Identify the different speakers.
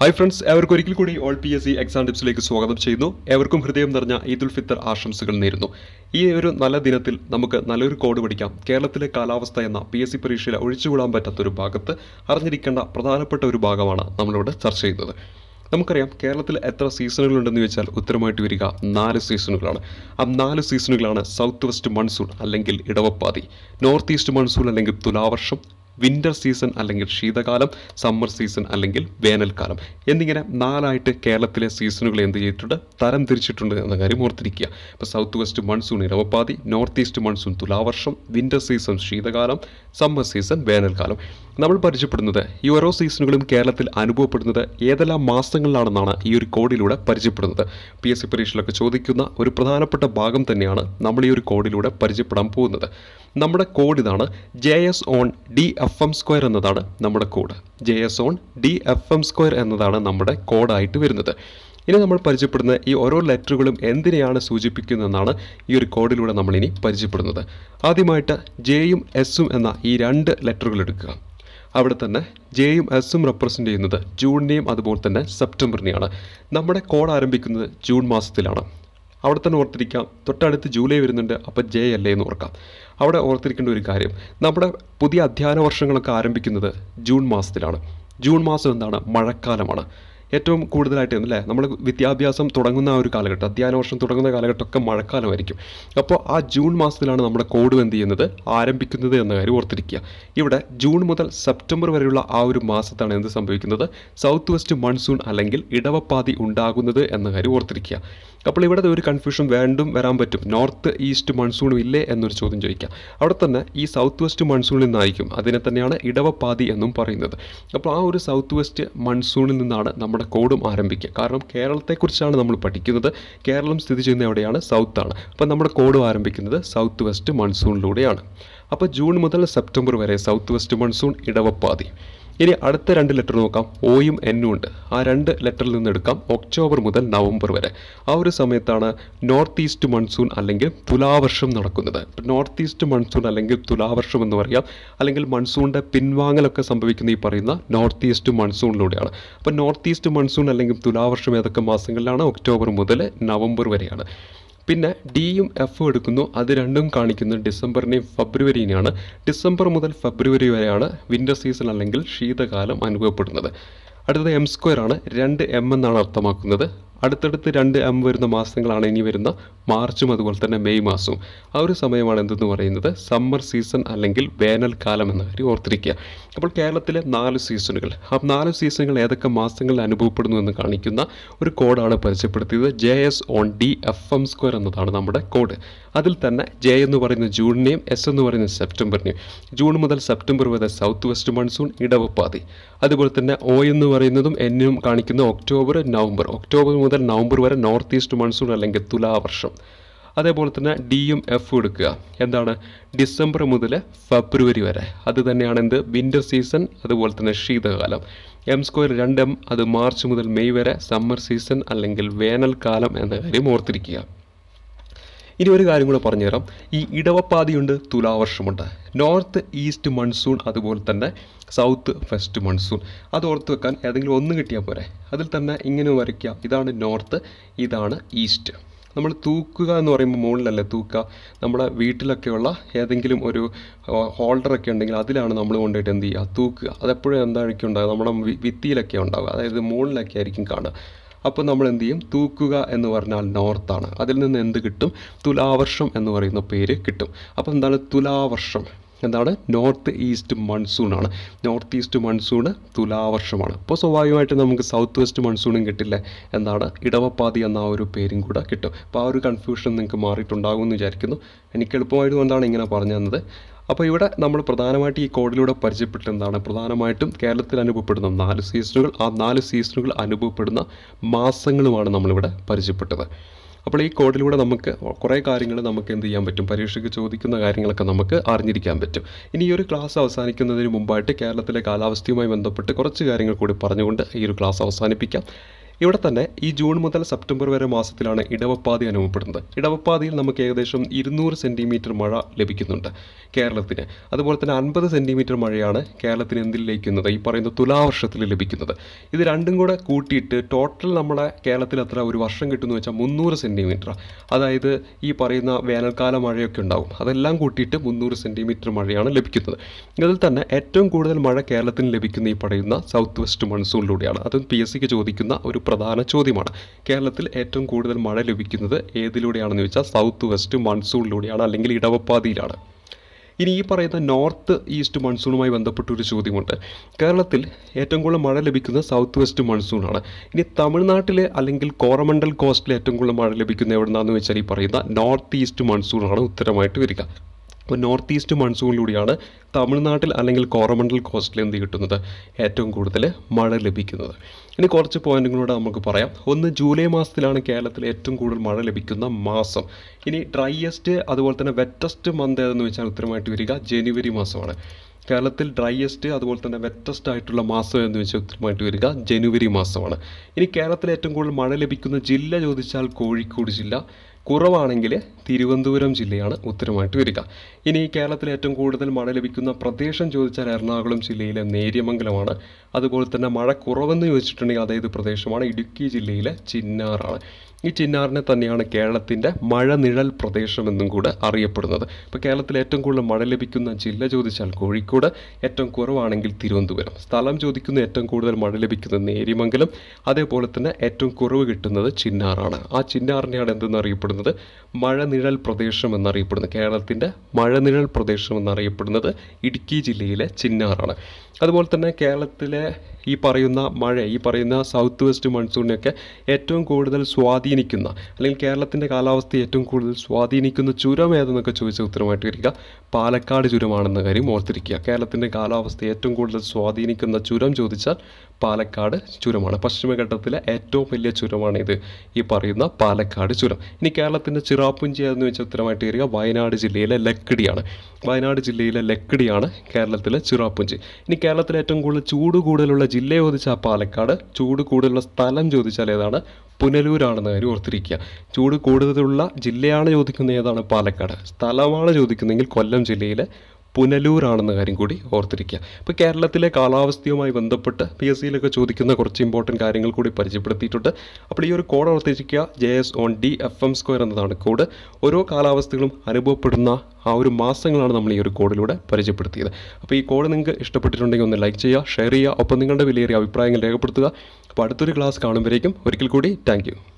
Speaker 1: hi friends ഏവർക്കും ഒരിക്കൽ കൂടി all P S C exam ടിപ്സിലേക്ക് സ്വാഗതം ചെയ്യുന്നു എവർക്കും ഹൃദയം നിറഞ്ഞ ഈദുൽ ഫിത്തർ ആശംസകൾ നേരുന്നു ഈ ഒരു നല്ല ദിനത്തിൽ നമുക്ക് നല്ലൊരു കോഡ് പഠിക്കാം കേരളത്തിലെ കാലാവസ്ഥ എന്ന പി എസ് സി പരീക്ഷയിൽ ഒഴിച്ചുകൂടാൻ ഒരു ഭാഗത്ത് അറിഞ്ഞിരിക്കേണ്ട പ്രധാനപ്പെട്ട ഒരു ഭാഗമാണ് നമ്മളിവിടെ ചർച്ച ചെയ്യുന്നത് നമുക്കറിയാം കേരളത്തിൽ എത്ര സീസണുകളുണ്ടെന്ന് വെച്ചാൽ ഉത്തരമായിട്ട് വരിക നാല് സീസണുകളാണ് ആ നാല് സീസണുകളാണ് സൗത്ത് വെസ്റ്റ് മൺസൂൺ അല്ലെങ്കിൽ ഇടവപ്പാതി നോർത്ത് ഈസ്റ്റ് മൺസൂൺ അല്ലെങ്കിൽ തുലാവർഷം വിൻ്റർ സീസൺ അല്ലെങ്കിൽ ശീതകാലം സമ്മർ സീസൺ അല്ലെങ്കിൽ വേനൽക്കാലം എന്നിങ്ങനെ നാലായിട്ട് കേരളത്തിലെ സീസണുകൾ എന്ത് ചെയ്തിട്ടുണ്ട് തരം തിരിച്ചിട്ടുണ്ട് എന്ന കാര്യം ഓർത്തിരിക്കുക ഇപ്പോൾ സൗത്ത് വെസ്റ്റ് മൺസൂൺ ഇരവപ്പാതി നോർത്ത് ഈസ്റ്റ് മൺസൂൺ തുലാവർഷം വിൻ്റർ സീസൺ ശീതകാലം സമ്മർ സീസൺ വേനൽക്കാലം നമ്മൾ പരിചയപ്പെടുന്നത് ഈ ഓരോ സീസണുകളും കേരളത്തിൽ അനുഭവപ്പെടുന്നത് ഏതെല്ലാം മാസങ്ങളിലാണെന്നാണ് ഈ ഒരു കോഡിലൂടെ പരിചയപ്പെടുന്നത് പി എസ് സി പരീക്ഷയിലൊക്കെ ചോദിക്കുന്ന ഒരു പ്രധാനപ്പെട്ട ഭാഗം തന്നെയാണ് നമ്മൾ ഈ ഒരു കോഡിലൂടെ പരിചയപ്പെടാൻ പോകുന്നത് നമ്മുടെ കോഡ് ഇതാണ് J S on D F M square എന്നതാണ് നമ്മുടെ code J S on D F M square എന്നതാണ് നമ്മുടെ കോഡായിട്ട് വരുന്നത് ഇനി നമ്മൾ പരിചയപ്പെടുന്ന ഈ ഓരോ ലെറ്ററുകളും എന്തിനെയാണ് സൂചിപ്പിക്കുന്നതെന്നാണ് ഈ ഒരു കോഡിലൂടെ നമ്മളിനി പരിചയപ്പെടുന്നത് ആദ്യമായിട്ട് ജെയും എസും എന്ന ഈ രണ്ട് ലെറ്ററുകൾ എടുക്കുക അവിടെ തന്നെ ജെയും എസും റെപ്രസെൻ്റ് ചെയ്യുന്നത് ജൂണിനെയും അതുപോലെ തന്നെ സെപ്റ്റംബറിനെയാണ് നമ്മുടെ കോഡ് ആരംഭിക്കുന്നത് ജൂൺ മാസത്തിലാണ് അവിടെ തന്നെ ഓർത്തിരിക്കാം തൊട്ടടുത്ത് ജൂലൈ വരുന്നുണ്ട് അപ്പോൾ ജെ അല്ലേ എന്ന് ഓർക്കാം അവിടെ ഓർത്തിരിക്കേണ്ട ഒരു കാര്യം നമ്മുടെ പുതിയ അധ്യയന വർഷങ്ങളൊക്കെ ആരംഭിക്കുന്നത് ജൂൺ മാസത്തിലാണ് ജൂൺ മാസം എന്താണ് മഴക്കാലമാണ് ഏറ്റവും കൂടുതലായിട്ട് അല്ലേ നമ്മൾ വിദ്യാഭ്യാസം തുടങ്ങുന്ന ആ ഒരു കാലഘട്ടം അധ്യയന വർഷം തുടങ്ങുന്ന കാലഘട്ടമൊക്കെ മഴക്കാലമായിരിക്കും അപ്പോൾ ആ ജൂൺ മാസത്തിലാണ് നമ്മുടെ കോഡ് എന്ത് ചെയ്യുന്നത് ആരംഭിക്കുന്നത് എന്ന കാര്യം ഓർത്തിരിക്കുക ഇവിടെ ജൂൺ മുതൽ സെപ്റ്റംബർ വരെയുള്ള ആ ഒരു മാസത്താണ് എന്ത് സംഭവിക്കുന്നത് സൗത്ത് വെസ്റ്റ് മൺസൂൺ അല്ലെങ്കിൽ ഇടവപ്പാതി ഉണ്ടാകുന്നത് എന്ന കാര്യം ഓർത്തിരിക്കുക അപ്പോൾ ഇവിടെ ഒരു കൺഫ്യൂഷൻ വേണ്ടും വരാൻ പറ്റും നോർത്ത് ഈസ്റ്റ് മൺസൂണും ഇല്ലേ എന്നൊരു ചോദ്യം ചോദിക്കാം അവിടെ തന്നെ ഈ സൗത്ത് വെസ്റ്റ് മൺസൂണിൽ നിന്നായിരിക്കും അതിനെ തന്നെയാണ് ഇടവപ്പാതി എന്നും പറയുന്നത് അപ്പോൾ ആ ഒരു സൗത്ത് വെസ്റ്റ് മൺസൂണിൽ നിന്നാണ് നമ്മൾ നമ്മുടെ കോഡും ആരംഭിക്കുക കാരണം കേരളത്തെക്കുറിച്ചാണ് നമ്മൾ പഠിക്കുന്നത് കേരളം സ്ഥിതി ചെയ്യുന്ന എവിടെയാണ് സൗത്താണ് അപ്പോൾ നമ്മുടെ കോഡും ആരംഭിക്കുന്നത് സൗത്ത് വെസ്റ്റ് മൺസൂണിലൂടെയാണ് അപ്പോൾ ജൂൺ മുതൽ സെപ്റ്റംബർ വരെ സൗത്ത് വെസ്റ്റ് മൺസൂൺ ഇടവപ്പാതി ഇനി അടുത്ത രണ്ട് ലെറ്റർ നോക്കാം ഓയും എന്നും ഉണ്ട് ആ രണ്ട് ലെറ്ററിൽ നിന്ന് എടുക്കാം ഒക്ടോബർ മുതൽ നവംബർ വരെ ആ ഒരു സമയത്താണ് നോർത്ത് ഈസ്റ്റ് മൺസൂൺ അല്ലെങ്കിൽ തുലാവർഷം നടക്കുന്നത് നോർത്ത് ഈസ്റ്റ് മൺസൂൺ അല്ലെങ്കിൽ തുലാവർഷം എന്ന് പറയാം അല്ലെങ്കിൽ മൺസൂണിൻ്റെ പിൻവാങ്ങലൊക്കെ സംഭവിക്കുന്ന ഈ പറയുന്ന നോർത്ത് ഈസ്റ്റ് മൺസൂണിലൂടെയാണ് അപ്പോൾ നോർത്ത് ഈസ്റ്റ് മൺസൂൺ അല്ലെങ്കിൽ തുലാവർഷം ഏതൊക്കെ മാസങ്ങളിലാണ് ഒക്ടോബർ മുതൽ നവംബർ വരെയാണ് പിന്നെ ഡിയും എഫും എടുക്കുന്നു അത് രണ്ടും കാണിക്കുന്നത് ഡിസംബറിനെയും ഫെബ്രുവരിനെയാണ് ഡിസംബർ മുതൽ ഫെബ്രുവരി വരെയാണ് വിൻ്റർ സീസൺ അല്ലെങ്കിൽ ശീതകാലം അനുഭവപ്പെടുന്നത് അടുത്തത് എം സ്ക്വയർ ആണ് രണ്ട് എം എന്നാണ് അർത്ഥമാക്കുന്നത് അടുത്തടുത്ത് രണ്ട് എം വരുന്ന മാസങ്ങളാണ് ഇനി വരുന്ന മാർച്ചും അതുപോലെ തന്നെ മെയ് മാസവും ആ ഒരു സമയമാണ് എന്തെന്ന് പറയുന്നത് സമ്മർ സീസൺ അല്ലെങ്കിൽ വേനൽക്കാലം എന്ന കാര്യം ഓർത്തിരിക്കുക അപ്പോൾ കേരളത്തിലെ നാല് സീസണുകൾ ആ നാല് സീസണുകൾ ഏതൊക്കെ മാസങ്ങളിൽ അനുഭവപ്പെടുന്നു എന്ന് കാണിക്കുന്ന ഒരു കോഡാണ് പരിചയപ്പെടുത്തിയത് J S on D F M square എന്നതാണ് നമ്മുടെ കോഡ് അതിൽ തന്നെ ജെ എന്ന് പറയുന്ന ജൂണിനെയും എസ് എന്ന് പറയുന്ന സെപ്റ്റംബറിനെയും ജൂൺ മുതൽ സെപ്റ്റംബർ വരെ സൗത്ത് വെസ്റ്റ് മൺസൂൺ ഇടവപ്പാതി അതുപോലെ തന്നെ ഒ എന്ന് പറയുന്നതും എന്നും കാണിക്കുന്ന ഒക്ടോബർ നവംബർ ഒക്ടോബർ മുതൽ നവംബർ വരെ നോർത്ത് ഈസ്റ്റ് മൺസൂൺ അല്ലെങ്കിൽ തുലാവർഷം അതേപോലെ തന്നെ ഡി യും എഫ് എടുക്കുക എന്താണ് ഡിസംബർ മുതൽ ഫെബ്രുവരി വരെ അത് തന്നെയാണ് എന്ത് വിൻ്റർ സീസൺ അതുപോലെ തന്നെ ശീതകാലം എം സ്ക്വയർ രണ്ട് എം അത് മാർച്ച് മുതൽ മെയ് വരെ സമ്മർ സീസൺ അല്ലെങ്കിൽ വേനൽക്കാലം എന്ന കാര്യം ഓർത്തിരിക്കുക ഇനി ഒരു കാര്യം കൂടെ പറഞ്ഞുതരാം ഈ ഇടവപ്പാതിയുണ്ട് തുലാവർഷമുണ്ട് നോർത്ത് ഈസ്റ്റ് മൺസൂൺ അതുപോലെ തന്നെ സൗത്ത് വെസ്റ്റ് മൺസൂൺ അത് ഓർത്ത് വെക്കാൻ ഏതെങ്കിലും ഒന്ന് കിട്ടിയാൽ പോരെ അതിൽ തന്നെ ഇങ്ങനെ വരയ്ക്കുക ഇതാണ് നോർത്ത് ഇതാണ് ഈസ്റ്റ് നമ്മൾ തൂക്കുക എന്ന് പറയുമ്പോൾ മുകളിലല്ലേ തൂക്കുക നമ്മുടെ വീട്ടിലൊക്കെയുള്ള ഏതെങ്കിലും ഒരു ഹോൾഡറൊക്കെ ഉണ്ടെങ്കിൽ അതിലാണ് നമ്മൾ കൊണ്ടുപോയിട്ട് എന്ത് ചെയ്യുക തൂക്കുക അതെപ്പോഴും എന്തായിരിക്കും ഉണ്ടാകുക നമ്മുടെ വിത്തിയിലൊക്കെ ഉണ്ടാവുക അതായത് മുകളിലൊക്കെ ആയിരിക്കും കാണുക അപ്പോൾ നമ്മൾ എന്ത് ചെയ്യും തൂക്കുക എന്ന് പറഞ്ഞാൽ നോർത്താണ് അതിൽ നിന്ന് എന്ത് കിട്ടും തുലാവർഷം എന്ന് പറയുന്ന പേര് കിട്ടും അപ്പോൾ എന്താണ് തുലാവർഷം എന്താണ് നോർത്ത് ഈസ്റ്റ് മൺസൂൺ ആണ് നോർത്ത് ഈസ്റ്റ് മൺസൂൺ തുലാവർഷമാണ് അപ്പോൾ സ്വാഭാവികമായിട്ടും നമുക്ക് സൗത്ത് വെസ്റ്റ് മൺസൂണും കിട്ടില്ലേ എന്താണ് ഇടവപ്പാതി എന്ന ആ ഒരു പേരും കൂടെ കിട്ടും അപ്പോൾ ആ ഒരു കൺഫ്യൂഷൻ നിങ്ങൾക്ക് മാറിയിട്ടുണ്ടാകുമെന്ന് വിചാരിക്കുന്നു എനിക്ക് എളുപ്പമായതുകൊണ്ടാണ് ഇങ്ങനെ പറഞ്ഞു തന്നത് അപ്പോൾ ഇവിടെ നമ്മൾ പ്രധാനമായിട്ട് ഈ കോഡിലൂടെ പരിചയപ്പെട്ടതാണ് പ്രധാനമായിട്ടും കേരളത്തിൽ അനുഭവപ്പെടുന്ന നാല് സീസണുകൾ ആ നാല് സീസണുകൾ അനുഭവപ്പെടുന്ന മാസങ്ങളുമാണ് നമ്മളിവിടെ പരിചയപ്പെട്ടത് അപ്പോൾ ഈ കോഡിലൂടെ നമുക്ക് കുറേ കാര്യങ്ങൾ നമുക്ക് എന്ത് ചെയ്യാൻ പറ്റും പരീക്ഷയ്ക്ക് ചോദിക്കുന്ന കാര്യങ്ങളൊക്കെ നമുക്ക് അറിഞ്ഞിരിക്കാൻ പറ്റും ഇനി ഈ ഒരു ക്ലാസ് അവസാനിക്കുന്നതിന് മുമ്പായിട്ട് കേരളത്തിലെ കാലാവസ്ഥയുമായി ബന്ധപ്പെട്ട് കുറച്ച് കാര്യങ്ങൾ കൂടി പറഞ്ഞുകൊണ്ട് ഈ ഒരു ക്ലാസ് അവസാനിപ്പിക്കാം ഇവിടെ തന്നെ ഈ ജൂൺ മുതൽ സെപ്റ്റംബർ വരെ മാസത്തിലാണ് ഇടവപ്പാതി അനുഭവപ്പെടുന്നത് ഇടവപ്പാതിയിൽ നമുക്ക് ഏകദേശം ഇരുന്നൂറ് സെൻറ്റിമീറ്റർ മഴ ലഭിക്കുന്നുണ്ട് കേരളത്തിന് അതുപോലെ തന്നെ അൻപത് സെൻറ്റിമീറ്റർ മഴയാണ് കേരളത്തിന് എന്തിൽ ലയിക്കുന്നത് ഈ പറയുന്ന തുലാവർഷത്തിൽ ലഭിക്കുന്നത് ഇത് രണ്ടും കൂടെ കൂട്ടിയിട്ട് ടോട്ടൽ നമ്മുടെ കേരളത്തിൽ എത്ര ഒരു വർഷം കിട്ടുന്നു വെച്ചാൽ മുന്നൂറ് സെൻറ്റിമീറ്റർ അതായത് ഈ പറയുന്ന വേനൽക്കാല മഴയൊക്കെ ഉണ്ടാകും അതെല്ലാം കൂട്ടിയിട്ട് മുന്നൂറ് സെൻറ്റിമീറ്റർ മഴയാണ് ലഭിക്കുന്നത് ഇതിൽ തന്നെ ഏറ്റവും കൂടുതൽ മഴ കേരളത്തിന് ലഭിക്കുന്ന ഈ പറയുന്ന സൗത്ത് വെസ്റ്റ് മൺസൂണിലൂടെയാണ് അതും പി എസ് സിക്ക് ചോദിക്കുന്ന ഒരു പ്രധാന ചോദ്യമാണ് കേരളത്തിൽ ഏറ്റവും കൂടുതൽ മഴ ലഭിക്കുന്നത് ഏതിലൂടെയാണെന്ന് ചോദിച്ചാൽ സൗത്ത് വെസ്റ്റ് മൺസൂണിലൂടെയാണ് അല്ലെങ്കിൽ ഇടവപ്പാതിയിലാണ് ഇനി ഈ പറയുന്ന നോർത്ത് ഈസ്റ്റ് മൺസൂണുമായി ബന്ധപ്പെട്ട ഒരു ചോദ്യമുണ്ട് കേരളത്തിൽ ഏറ്റവും കൂടുതൽ മഴ ലഭിക്കുന്നത് സൗത്ത് വെസ്റ്റ് മൺസൂണാണ് ഇനി തമിഴ്നാട്ടിലെ അല്ലെങ്കിൽ കോറമണ്ടൽ കോസ്റ്റിലെ ഏറ്റവും കൂടുതൽ മഴ ലഭിക്കുന്നത് എവിടെന്നാന്ന് വെച്ചാൽ ഈ പറയുന്ന നോർത്ത് ഈസ്റ്റ് മൺസൂണാണ് ഉത്തരമായിട്ട് വരിക അപ്പോൾ നോർത്ത് ഈസ്റ്റ് മൺസൂണിലൂടെയാണ് തമിഴ്നാട്ടിൽ അല്ലെങ്കിൽ കോറമണ്ടൽ കോസ്റ്റിൽ എന്ത് കിട്ടുന്നത് ഏറ്റവും കൂടുതൽ മഴ ലഭിക്കുന്നത് ഇനി കുറച്ച് പോയിൻറ്റുകളോട് നമുക്ക് പറയാം ഒന്ന് ജൂലൈ മാസത്തിലാണ് കേരളത്തിൽ ഏറ്റവും കൂടുതൽ മഴ ലഭിക്കുന്ന മാസം ഇനി ഡ്രൈയസ്റ്റ് അതുപോലെ തന്നെ വെറ്റസ്റ്റ് മന്ത് ഏതെന്ന് വെച്ചാൽ ഉത്തരമായിട്ട് വരിക ജനുവരി മാസമാണ് കേരളത്തിൽ ഡ്രൈയസ്റ്റ് അതുപോലെ തന്നെ വെറ്റസ്റ്റ് ആയിട്ടുള്ള മാസം എന്ന് വെച്ചാൽ ഉത്തരമായിട്ട് വരിക ജനുവരി മാസമാണ് ഇനി കേരളത്തിൽ ഏറ്റവും കൂടുതൽ മഴ ലഭിക്കുന്ന ജില്ല ചോദിച്ചാൽ കോഴിക്കോട് ജില്ല കുറവാണെങ്കിൽ തിരുവനന്തപുരം ജില്ലയാണ് ഉത്തരമായിട്ട് വരിക ഇനി കേരളത്തിൽ ഏറ്റവും കൂടുതൽ മഴ ലഭിക്കുന്ന പ്രദേശം ചോദിച്ചാൽ എറണാകുളം ജില്ലയിലെ നേര്യമംഗലമാണ് അതുപോലെ തന്നെ മഴ കുറവെന്ന് ചോദിച്ചിട്ടുണ്ടെങ്കിൽ അതായത് പ്രദേശമാണ് ഇടുക്കി ജില്ലയിലെ ചിന്നാറാണ് ഈ ചിന്നാറിനെ തന്നെയാണ് കേരളത്തിൻ്റെ മഴനിഴൽ പ്രദേശമെന്നും കൂടെ അറിയപ്പെടുന്നത് ഇപ്പോൾ കേരളത്തിൽ ഏറ്റവും കൂടുതൽ മഴ ലഭിക്കുന്ന ജില്ല ചോദിച്ചാൽ കോഴിക്കോട് ഏറ്റവും കുറവാണെങ്കിൽ തിരുവനന്തപുരം സ്ഥലം ചോദിക്കുന്ന ഏറ്റവും കൂടുതൽ മഴ ലഭിക്കുന്നത് നേരിമംഗലം അതേപോലെ തന്നെ ഏറ്റവും കുറവ് കിട്ടുന്നത് ചിന്നാറാണ് ആ ചിന്നാറിനെയാണ് എന്തെന്നറിയപ്പെടുന്നത് മഴനിഴൽ പ്രദേശം എന്നറിയപ്പെടുന്നത് കേരളത്തിൻ്റെ മഴനിഴൽ പ്രദേശം എന്നറിയപ്പെടുന്നത് ഇടുക്കി ജില്ലയിലെ ചിന്നാറാണ് അതുപോലെ തന്നെ കേരളത്തിലെ ഈ പറയുന്ന മഴ ഈ പറയുന്ന സൗത്ത് വെസ്റ്റ് മൺസൂണിനൊക്കെ ഏറ്റവും കൂടുതൽ സ്വാധീനം സ്വാധീനിക്കുന്ന അല്ലെങ്കിൽ കേരളത്തിൻ്റെ കാലാവസ്ഥയെ ഏറ്റവും കൂടുതൽ സ്വാധീനിക്കുന്ന ചുരം ഏതെന്നൊക്കെ ചോദിച്ച ഉത്തരമായിട്ട് വരിക പാലക്കാട് ചുരമാണെന്ന കാര്യം ഓർത്തിരിക്കുക കേരളത്തിൻ്റെ കാലാവസ്ഥയെ ഏറ്റവും കൂടുതൽ സ്വാധീനിക്കുന്ന ചുരം ചോദിച്ചാൽ പാലക്കാട് ചുരമാണ് പശ്ചിമഘട്ടത്തിലെ ഏറ്റവും വലിയ ഇത് ഈ പറയുന്ന പാലക്കാട് ചുരം ഇനി കേരളത്തിൻ്റെ ചിറാപ്പുഞ്ചി എന്ന് വെച്ച ഉത്തരമായിട്ട് വരിക വയനാട് ജില്ലയിലെ ലക്കിടിയാണ് വയനാട് ജില്ലയിലെ ലക്കിടിയാണ് കേരളത്തിലെ ചിറാപ്പുഞ്ചി ഇനി കേരളത്തിലെ ഏറ്റവും കൂടുതൽ ചൂട് കൂടുതലുള്ള ജില്ല ചോദിച്ചാൽ പാലക്കാട് ചൂട് കൂടുതലുള്ള സ്ഥലം ചോദിച്ചാൽ ഏതാണ് പുനലൂരാണെന്ന് കാര്യം ഓർത്തിരിക്കുക ചൂട് കൂടുതലുള്ള ജില്ലയാണ് ചോദിക്കുന്നത് ഏതാണ് പാലക്കാട് സ്ഥലമാണ് ചോദിക്കുന്നതെങ്കിൽ കൊല്ലം ജില്ലയിലെ പുനലൂരാണെന്ന കാര്യം കൂടി ഓർത്തിരിക്കുക ഇപ്പോൾ കേരളത്തിലെ കാലാവസ്ഥയുമായി ബന്ധപ്പെട്ട് പി എസ് സിയിലൊക്കെ ചോദിക്കുന്ന കുറച്ച് ഇമ്പോർട്ടൻറ്റ് കാര്യങ്ങൾ കൂടി പരിചയപ്പെടുത്തിയിട്ടുണ്ട് അപ്പോൾ ഈ ഒരു കോഡ് ഓർത്തിരിക്കുക J S on D F M square എന്നതാണ് കോഡ് ഓരോ കാലാവസ്ഥകളും അനുഭവപ്പെടുന്ന ആ ഒരു മാസങ്ങളാണ് നമ്മൾ ഈ ഒരു കോഡിലൂടെ പരിചയപ്പെടുത്തിയത് അപ്പോൾ ഈ കോഡ് നിങ്ങൾക്ക് ഇഷ്ടപ്പെട്ടിട്ടുണ്ടെങ്കിൽ ഒന്ന് ലൈക്ക് ചെയ്യുക ഷെയർ ചെയ്യുക ഒപ്പം നിങ്ങളുടെ വിലയേറിയ അഭിപ്രായങ്ങൾ രേഖപ്പെടുത്തുക അപ്പോൾ അടുത്തൊരു ക്ലാസ് കാണുമ്പോഴേക്കും ഒരിക്കൽ കൂടി താങ്ക്